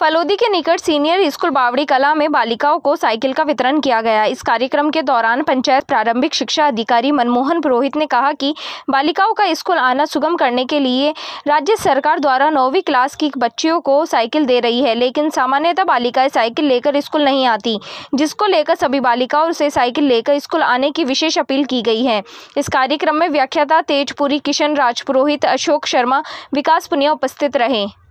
फलोदी के निकट senior school बावड़ी कला में बालिकाओं को साइकिल का वितरण किया गया इस कार्यक्रम के दौरान पंचायत प्रारंभिक शिक्षा अधिकारी मनमोहन पुरोहित ने कहा कि बालिकाओं का स्कूल आना सुगम करने के लिए राज्य सरकार द्वारा नौवीं क्लास की बच्चियों को साइकिल दे रही है लेकिन सामान्यतः बालिकाएं साइकिल लेकर स्कूल नहीं आती जिसको लेकर सभी बालिकाओं से साइकिल लेकर स्कूल आने की विशेष अपील की गई है इस कार्यक्रम में व्याख्याता तेजपुरी किशन राजपुरोहित अशोक शर्मा विकास पुनिया उपस्थित रहे